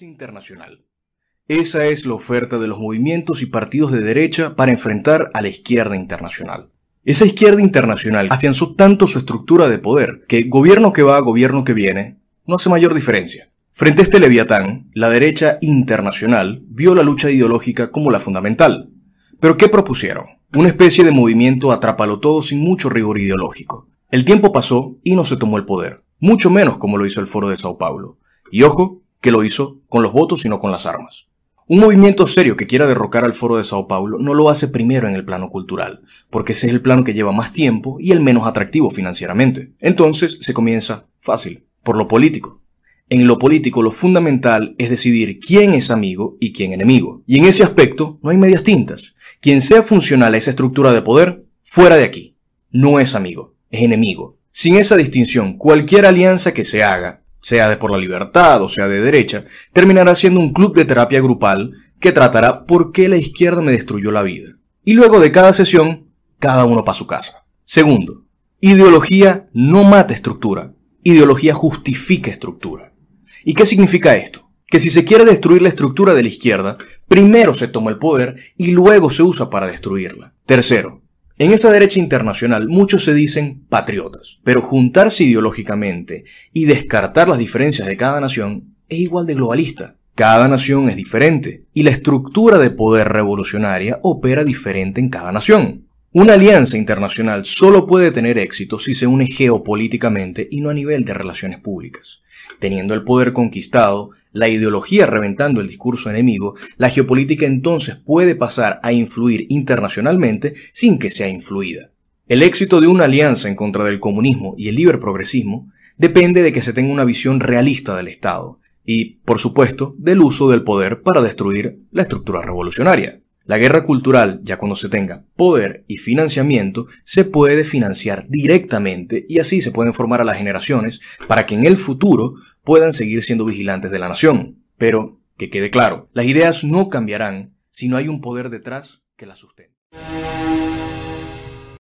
internacional. Esa es la oferta de los movimientos y partidos de derecha para enfrentar a la izquierda internacional. Esa izquierda internacional afianzó tanto su estructura de poder que gobierno que va, gobierno que viene, no hace mayor diferencia. Frente a este leviatán, la derecha internacional vio la lucha ideológica como la fundamental. Pero ¿qué propusieron? Una especie de movimiento atrápalo todo sin mucho rigor ideológico. El tiempo pasó y no se tomó el poder, mucho menos como lo hizo el Foro de Sao Paulo. Y ojo, que lo hizo con los votos, sino con las armas. Un movimiento serio que quiera derrocar al Foro de Sao Paulo no lo hace primero en el plano cultural, porque ese es el plano que lleva más tiempo y el menos atractivo financieramente. Entonces se comienza fácil, por lo político. En lo político lo fundamental es decidir quién es amigo y quién enemigo. Y en ese aspecto no hay medias tintas. Quien sea funcional a esa estructura de poder, fuera de aquí. No es amigo, es enemigo. Sin esa distinción, cualquier alianza que se haga sea de por la libertad o sea de derecha, terminará siendo un club de terapia grupal que tratará por qué la izquierda me destruyó la vida. Y luego de cada sesión, cada uno para su casa. Segundo, ideología no mata estructura, ideología justifica estructura. ¿Y qué significa esto? Que si se quiere destruir la estructura de la izquierda, primero se toma el poder y luego se usa para destruirla. Tercero, en esa derecha internacional muchos se dicen patriotas, pero juntarse ideológicamente y descartar las diferencias de cada nación es igual de globalista. Cada nación es diferente y la estructura de poder revolucionaria opera diferente en cada nación. Una alianza internacional solo puede tener éxito si se une geopolíticamente y no a nivel de relaciones públicas. Teniendo el poder conquistado, la ideología reventando el discurso enemigo, la geopolítica entonces puede pasar a influir internacionalmente sin que sea influida. El éxito de una alianza en contra del comunismo y el libre progresismo depende de que se tenga una visión realista del Estado y, por supuesto, del uso del poder para destruir la estructura revolucionaria. La guerra cultural, ya cuando se tenga poder y financiamiento, se puede financiar directamente y así se pueden formar a las generaciones para que en el futuro puedan seguir siendo vigilantes de la nación. Pero, que quede claro, las ideas no cambiarán si no hay un poder detrás que las sustente.